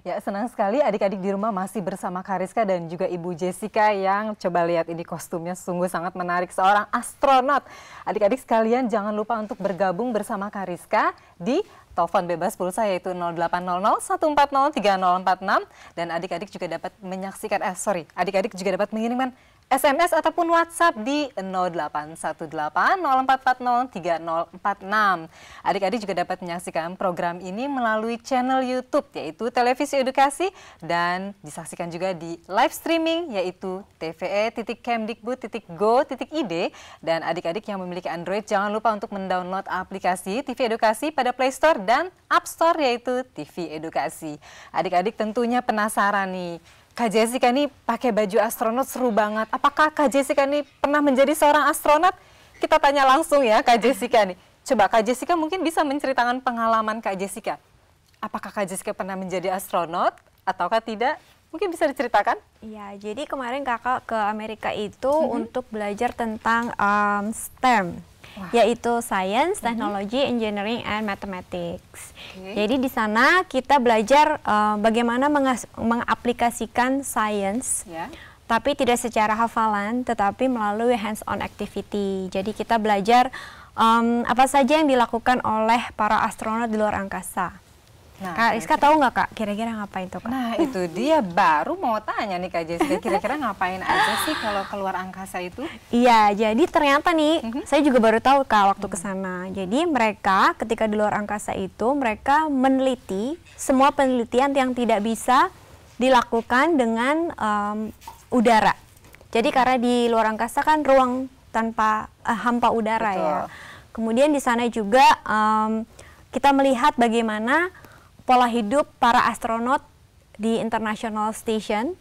Ya, senang sekali adik-adik di rumah masih bersama Kariska dan juga Ibu Jessica yang coba lihat ini kostumnya sungguh sangat menarik. Seorang astronot. Adik-adik sekalian jangan lupa untuk bergabung bersama Kariska di telepon bebas pulsa yaitu 0800 140 dan adik-adik juga dapat menyaksikan, eh sorry, adik-adik juga dapat mengirimkan SMS ataupun WhatsApp di 0818 0440 3046. Adik-adik juga dapat menyaksikan program ini melalui channel YouTube yaitu Televisi Edukasi dan disaksikan juga di live streaming yaitu tve.kemdikbud.go.id dan adik-adik yang memiliki Android jangan lupa untuk mendownload aplikasi TV Edukasi pada Play Store dan App Store yaitu TV Edukasi. Adik-adik tentunya penasaran nih Kak Jessica ini pakai baju astronot seru banget. Apakah Kak Jessica ini pernah menjadi seorang astronot? Kita tanya langsung ya Kak Jessica nih. Coba Kak Jessica mungkin bisa menceritakan pengalaman Kak Jessica. Apakah Kak Jessica pernah menjadi astronot ataukah tidak? Mungkin bisa diceritakan? Iya, jadi kemarin kakak ke Amerika itu mm -hmm. untuk belajar tentang um, STEM, Wah. yaitu Science, mhm. Technology, Engineering, and Mathematics. Okay. Jadi di sana kita belajar uh, bagaimana mengaplikasikan science, yeah. tapi tidak secara hafalan, tetapi melalui hands-on activity. Jadi kita belajar um, apa saja yang dilakukan oleh para astronot di luar angkasa. Nah, Kak iya Rizka tahu nggak Kak kira-kira ngapain tuh Kak? Nah itu dia baru mau tanya nih Kak Jessica kira-kira ngapain aja sih kalau keluar angkasa itu? Iya jadi ternyata nih mm -hmm. saya juga baru tahu Kak waktu mm -hmm. kesana. Jadi mereka ketika di luar angkasa itu mereka meneliti semua penelitian yang tidak bisa dilakukan dengan um, udara. Jadi mm-hmm. karena di luar angkasa kan ruang tanpa uh, hampa udara ya. Betul. ya. Kemudian di sana juga um, kita melihat bagaimana pola hidup para astronot di International Station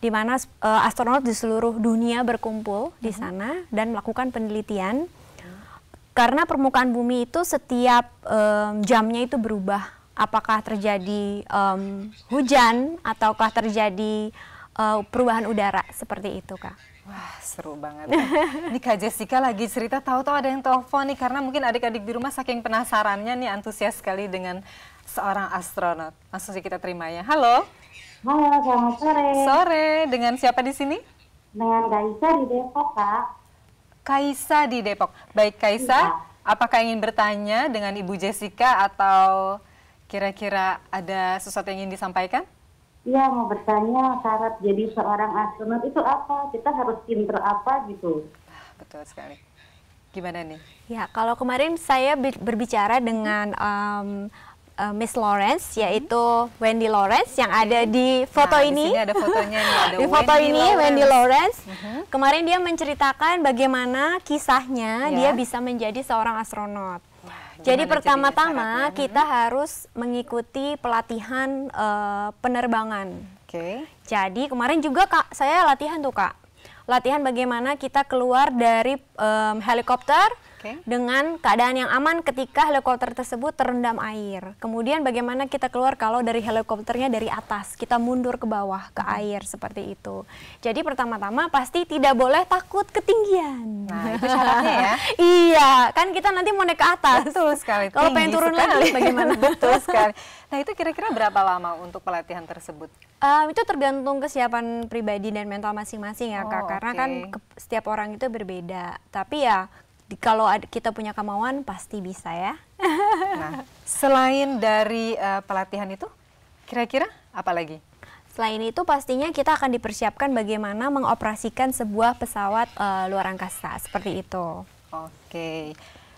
di mana uh, astronot di seluruh dunia berkumpul di mhm. sana dan melakukan penelitian karena permukaan bumi itu setiap um, jamnya itu berubah apakah terjadi um, hujan ataukah terjadi uh, perubahan udara seperti itu kak Wah seru banget. ini Kak Jessica lagi cerita tahu-tahu ada yang telepon nih karena mungkin adik-adik di rumah saking penasarannya nih antusias sekali dengan seorang astronot. Langsung saja kita ya. Halo. Halo, selamat sore. Sore, dengan siapa di sini? Dengan Kaisa di Depok, Kak. Kaisa di Depok. Baik, Kaisa, ya. apakah ingin bertanya dengan Ibu Jessica atau kira-kira ada sesuatu yang ingin disampaikan? Iya, mau bertanya syarat jadi seorang astronot itu apa? Kita harus pinter apa gitu? Betul sekali gimana nih? Ya, kalau kemarin saya berbicara dengan um, uh, Miss Lawrence mm-hmm. yaitu hmm. Wendy Lawrence yang ada di foto nah, ini. Di ada fotonya nih, ada di foto ini Lawrence. Wendy Lawrence. Uh mm-hmm. -huh. Kemarin dia menceritakan bagaimana kisahnya yeah. dia bisa menjadi seorang astronot. Jadi pertama-tama kita mm-hmm. harus mengikuti pelatihan uh, penerbangan. Oke. Okay. Jadi kemarin juga Kak saya latihan tuh Kak. Latihan bagaimana kita keluar dari um, helikopter okay. dengan keadaan yang aman ketika helikopter tersebut terendam air. Kemudian bagaimana kita keluar kalau dari helikopternya dari atas, kita mundur ke bawah ke hmm. air seperti itu. Jadi pertama-tama pasti tidak boleh takut ketinggian. Nah, itu syaratnya ya. iya, kan kita nanti mau naik ke atas. Betul sekali. Kalau pengen turun sekali. lagi bagaimana? Betul sekali. Nah, itu kira-kira berapa lama untuk pelatihan tersebut? Um, itu tergantung kesiapan pribadi dan mental masing-masing ya, oh, Kak. Karena okay. kan setiap orang itu berbeda. Tapi ya kalau kita punya kemauan pasti bisa ya. Nah, selain dari uh, pelatihan itu, kira-kira apa lagi? Selain itu pastinya kita akan dipersiapkan bagaimana mengoperasikan sebuah pesawat uh, luar angkasa seperti itu. Oke. Okay.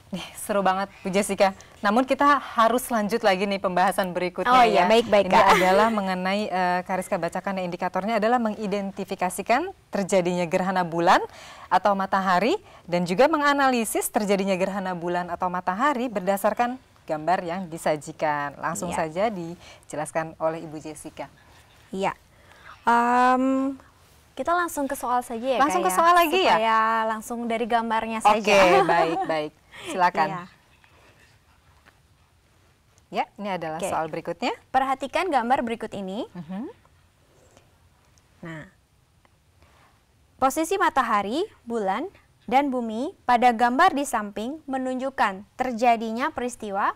Nih, seru banget Bu Jessica. Namun kita harus lanjut lagi nih pembahasan berikutnya. Oh iya, ya. baik-baik ya. Ini adalah mengenai uh, Kariska bacakan yang indikatornya adalah mengidentifikasikan terjadinya gerhana bulan atau matahari dan juga menganalisis terjadinya gerhana bulan atau matahari berdasarkan gambar yang disajikan. Langsung iya. saja dijelaskan oleh Ibu Jessica. Iya. Um, kita langsung ke soal saja ya. Langsung kayak, ke soal ya. lagi ya? supaya ya. langsung dari gambarnya saja. Oke, baik, baik. Silakan. Iya. Ya, ini adalah Oke. soal berikutnya. Perhatikan gambar berikut ini. Uh mhm. -huh. Nah, posisi matahari, bulan, dan bumi pada gambar di samping menunjukkan terjadinya peristiwa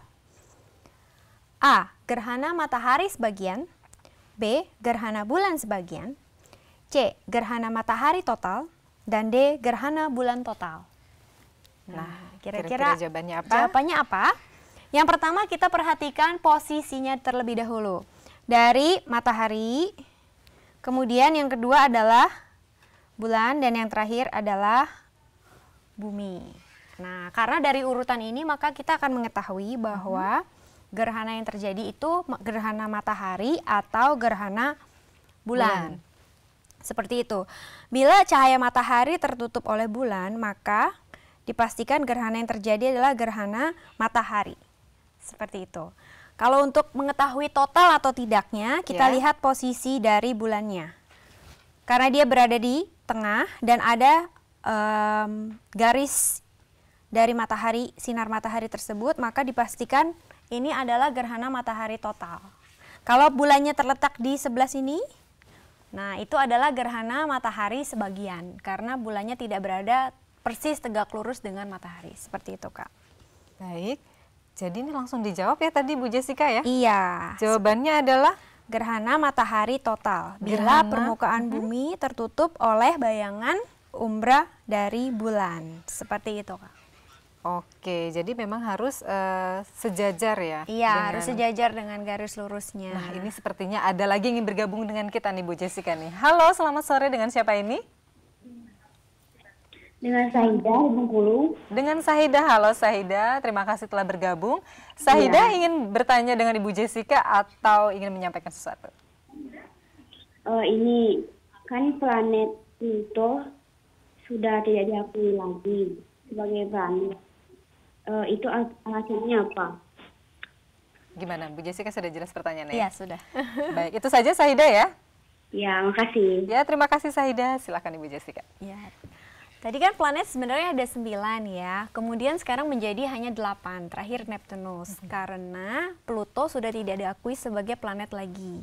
A. Gerhana matahari sebagian B. Gerhana bulan sebagian C. Gerhana matahari total dan D. Gerhana bulan total Nah, nah kira-kira jawabannya apa? Jawabannya apa? Yang pertama kita perhatikan posisinya terlebih dahulu. Dari matahari, kemudian yang kedua adalah bulan dan yang terakhir adalah bumi. Nah, karena dari urutan ini maka kita akan mengetahui bahwa hmm. gerhana yang terjadi itu gerhana matahari atau gerhana bulan. bulan. Seperti itu. Bila cahaya matahari tertutup oleh bulan, maka dipastikan gerhana yang terjadi adalah gerhana matahari. Seperti itu. Kalau untuk mengetahui total atau tidaknya, kita yeah. lihat posisi dari bulannya. Karena dia berada di tengah dan ada um, garis dari matahari, sinar matahari tersebut, maka dipastikan ini adalah gerhana matahari total. Kalau bulannya terletak di sebelah sini, nah itu adalah gerhana matahari sebagian karena bulannya tidak berada persis tegak lurus dengan matahari. Seperti itu, Kak. Baik. Jadi ini langsung dijawab ya tadi Bu Jessica ya? Iya. Jawabannya adalah gerhana matahari total bila gerhana. permukaan bumi tertutup oleh bayangan umbra dari bulan. Seperti itu, Kak. Oke, jadi memang harus uh, sejajar ya? Iya, dengan... harus sejajar dengan garis lurusnya. Nah, ini sepertinya ada lagi yang ingin bergabung dengan kita nih Bu Jessica nih. Halo, selamat sore dengan siapa ini? Dengan Sahida hmm. Bengkulu. Dengan Sahida, halo Sahida, terima kasih telah bergabung. Sahida ya. ingin bertanya dengan Ibu Jessica atau ingin menyampaikan sesuatu? Uh, ini kan planet Pluto sudah tidak diakui lagi sebagai planet. Uh, itu alasannya apa? Gimana, Bu Jessica sudah jelas pertanyaannya? Ya? Iya, sudah. Baik, itu saja Sahida ya? Ya, makasih. Ya, terima kasih Sahida. Silakan Ibu Jessica. Ya, Tadi kan planet sebenarnya ada sembilan ya, kemudian sekarang menjadi hanya delapan terakhir Neptunus, hmm. karena Pluto sudah tidak diakui sebagai planet lagi.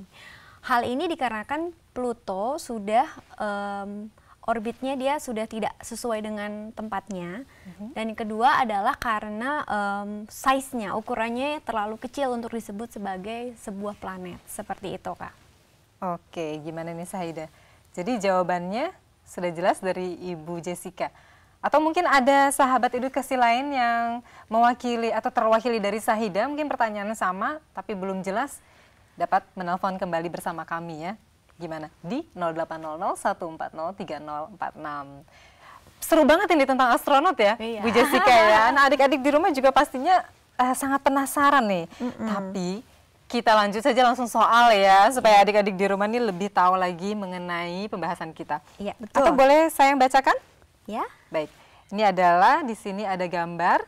Hal ini dikarenakan Pluto sudah um, orbitnya dia sudah tidak sesuai dengan tempatnya, hmm. dan kedua adalah karena um, size-nya, ukurannya terlalu kecil untuk disebut sebagai sebuah planet, seperti itu Kak. Oke, gimana nih Sahida? Jadi jawabannya sudah jelas dari Ibu Jessica. Atau mungkin ada sahabat edukasi lain yang mewakili atau terwakili dari Sahida, mungkin pertanyaan sama tapi belum jelas, dapat menelpon kembali bersama kami ya. Gimana? Di 0800 140 3046 seru banget ini tentang astronot ya, iya. Bu Jessica ya. Nah adik-adik di rumah juga pastinya uh, sangat penasaran nih. Mm -mm. Tapi kita lanjut saja langsung soal ya, supaya iya. adik-adik di rumah ini lebih tahu lagi mengenai pembahasan kita. Iya, betul. Atau boleh saya yang bacakan? Ya. Baik. Ini adalah di sini ada gambar.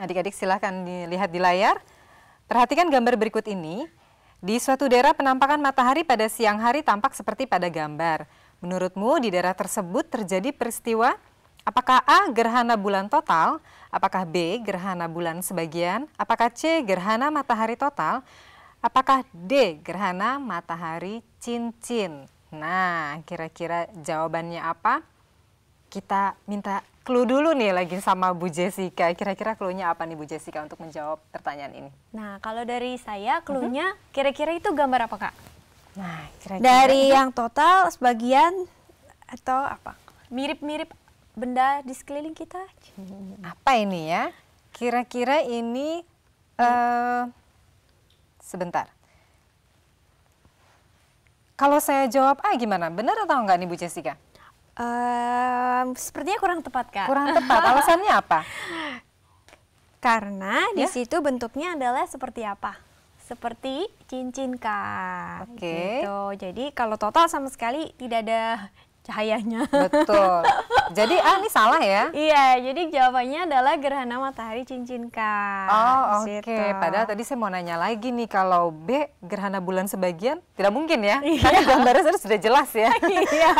Adik-adik silahkan dilihat di layar. Perhatikan gambar berikut ini. Di suatu daerah penampakan matahari pada siang hari tampak seperti pada gambar. Menurutmu di daerah tersebut terjadi peristiwa Apakah A gerhana bulan total? Apakah B gerhana bulan sebagian? Apakah C gerhana matahari total? Apakah D gerhana matahari cincin? Nah, kira-kira jawabannya apa? Kita minta clue dulu nih lagi sama Bu Jessica. Kira-kira clue-nya apa nih Bu Jessica untuk menjawab pertanyaan ini? Nah, kalau dari saya mhm. clue-nya kira-kira itu gambar apa, Kak? Nah, kira-kira dari itu... yang total sebagian atau apa? Mirip-mirip benda di sekeliling kita. Hmm, apa ini ya? Kira-kira ini hmm. uh, sebentar. Kalau saya jawab A ah, gimana? Benar atau enggak nih Bu Jessica? Uh, sepertinya kurang tepat kak. Kurang tepat. Alasannya apa? Karena ya? di situ bentuknya adalah seperti apa? Seperti cincin kak. Oke. Okay. Gitu. Jadi kalau total sama sekali tidak ada cahayanya. Betul. Jadi ah ini salah ya? Iya, jadi jawabannya adalah gerhana matahari cincin kak. Oh, oke. Okay. Padahal tadi saya mau nanya lagi nih kalau B gerhana bulan sebagian tidak mungkin ya. Iya. Karena gambarnya sudah jelas ya. Iya.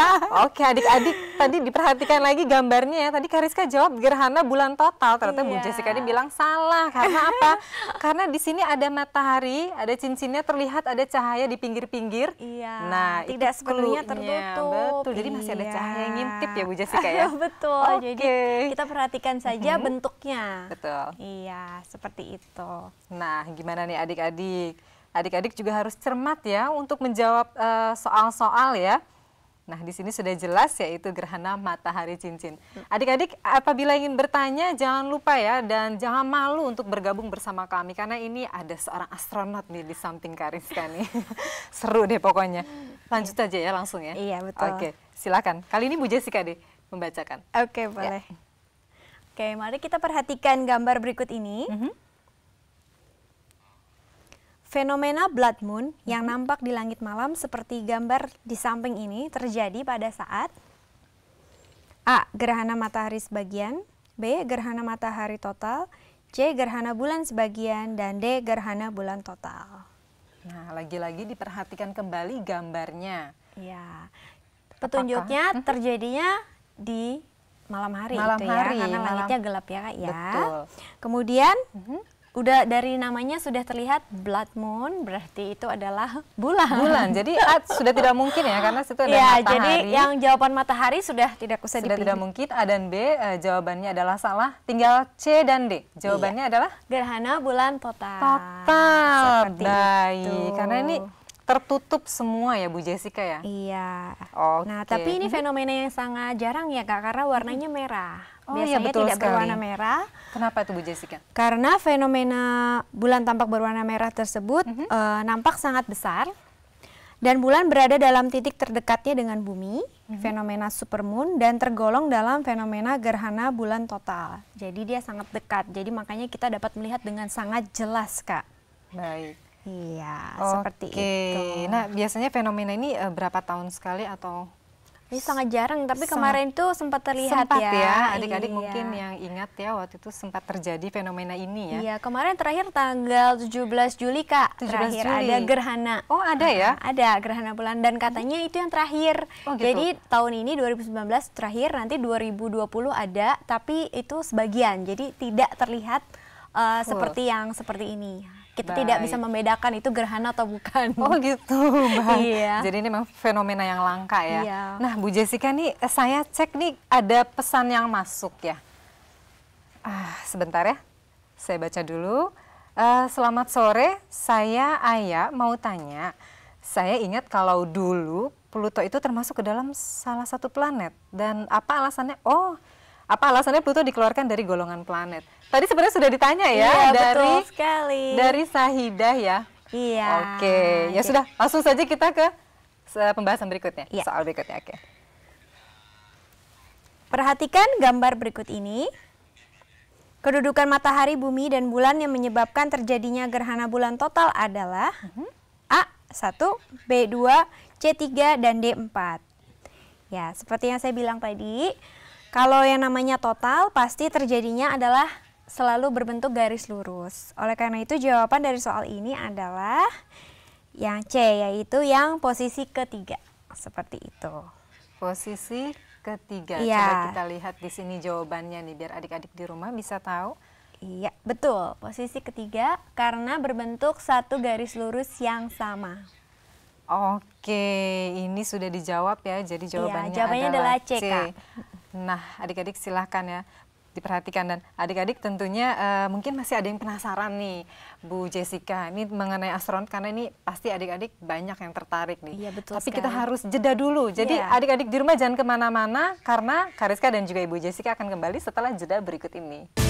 oke, adik-adik tadi diperhatikan lagi gambarnya ya. Tadi Kariska jawab gerhana bulan total. Ternyata iya. Bu Jessica ini bilang salah. Karena apa? Karena di sini ada matahari, ada cincinnya terlihat ada cahaya di pinggir-pinggir. Iya. Nah, tidak sepenuhnya tertutup. Betul. Jadi masih ada iya. cahaya ngintip ya Bu Jessica ya. Betul. Okay. Jadi kita perhatikan saja mm -hmm. bentuknya. Betul. Iya, seperti itu. Nah, gimana nih adik-adik? Adik-adik juga harus cermat ya untuk menjawab eh, soal-soal uh, ya. Nah, di sini sudah jelas ya itu gerhana matahari cincin. Hmm. Adik-adik, apabila ingin bertanya, jangan lupa ya dan jangan malu untuk bergabung bersama kami karena ini ada seorang astronot nih di samping Kariska nih. Seru deh pokoknya. Hmm. Lanjut aja ya langsung ya. Iya, betul. Oke. Okay. Silakan. Kali ini Bu Jessica deh membacakan. Oke, okay, ya. boleh. Ya. Oke, okay, mari kita perhatikan gambar berikut ini. Mm -hmm. Fenomena blood moon yang nampak di langit malam seperti gambar di samping ini terjadi pada saat A. Gerhana matahari sebagian B. Gerhana matahari total C. Gerhana bulan sebagian dan D. Gerhana bulan total Nah, lagi-lagi diperhatikan kembali gambarnya. Ya, Petunjuknya Apakah? Mhm. terjadinya di malam hari malam itu ya, hari, karena malam. langitnya gelap ya kak ya. Betul. Kemudian mm -hmm. udah dari namanya sudah terlihat blood moon berarti itu adalah bulan. Bulan. Jadi ah, sudah tidak mungkin ya karena situ ada ya, matahari. jadi yang jawaban matahari sudah tidak usah Sudah tidak mungkin A dan B uh, jawabannya adalah salah. Tinggal C dan D. Jawabannya iya. adalah gerhana bulan total. Total. Seperti Baik. Itu. Karena ini tertutup semua ya Bu Jessica ya? Iya. Okay. Nah, tapi ini mhm. fenomena yang sangat jarang ya Kak karena warnanya mhm. merah. Oh, iya, Biasanya iya, betul tidak sekali. berwarna merah. Kenapa itu Bu Jessica? Karena fenomena bulan tampak berwarna merah tersebut mm -hmm. uh, nampak sangat besar dan bulan berada dalam titik terdekatnya dengan bumi, mm-hmm. fenomena supermoon dan tergolong dalam fenomena gerhana bulan total. Jadi dia sangat dekat. Jadi makanya kita dapat melihat dengan sangat jelas, Kak. Baik. Iya, okay. seperti itu. Nah, biasanya fenomena ini uh, berapa tahun sekali atau ini sangat jarang, tapi sangat kemarin tuh sempat terlihat sempat ya. adik adik ya, iya. mungkin yang ingat ya waktu itu sempat terjadi fenomena ini ya. Iya, kemarin terakhir tanggal 17 Juli Kak. 17 terakhir Juli. ada gerhana. Oh, ada ya? Uh, ada gerhana bulan dan katanya itu yang terakhir. Oh, gitu. Jadi tahun ini 2019 terakhir, nanti 2020 ada, tapi itu sebagian. Jadi tidak terlihat uh, seperti yang seperti ini kita Baik. tidak bisa membedakan itu gerhana atau bukan. Oh gitu, Iya. Jadi ini memang fenomena yang langka ya. Iya. Nah, Bu Jessica nih eh, saya cek nih ada pesan yang masuk ya. Ah, sebentar ya. Saya baca dulu. Uh, selamat sore, saya Ayah mau tanya. Saya ingat kalau dulu Pluto itu termasuk ke dalam salah satu planet dan apa alasannya? Oh, apa alasannya Pluto dikeluarkan dari golongan planet? Tadi sebenarnya sudah ditanya ya iya, dari betul sekali. dari Sahidah ya. Iya. Oke, ya Oke. sudah langsung saja kita ke pembahasan berikutnya. Iya. Soal berikutnya, oke. Perhatikan gambar berikut ini. Kedudukan matahari, bumi, dan bulan yang menyebabkan terjadinya gerhana bulan total adalah A1, B2, C3, dan D4. Ya, seperti yang saya bilang tadi, kalau yang namanya total pasti terjadinya adalah selalu berbentuk garis lurus. Oleh karena itu jawaban dari soal ini adalah yang C yaitu yang posisi ketiga. Seperti itu. Posisi ketiga. Ya. Coba kita lihat di sini jawabannya nih biar adik-adik di rumah bisa tahu. Iya, betul. Posisi ketiga karena berbentuk satu garis lurus yang sama. Oke, ini sudah dijawab ya. Jadi iya, jawabannya, ya, jawabannya adalah, adalah C. Kak. Nah, adik-adik silahkan ya diperhatikan dan adik-adik tentunya uh, mungkin masih ada yang penasaran nih Bu Jessica ini mengenai astronot karena ini pasti adik-adik banyak yang tertarik nih. Iya betul. Tapi sekali. kita harus jeda dulu. Jadi iya. adik-adik di rumah jangan kemana-mana karena Kariska dan juga Ibu Jessica akan kembali setelah jeda berikut ini.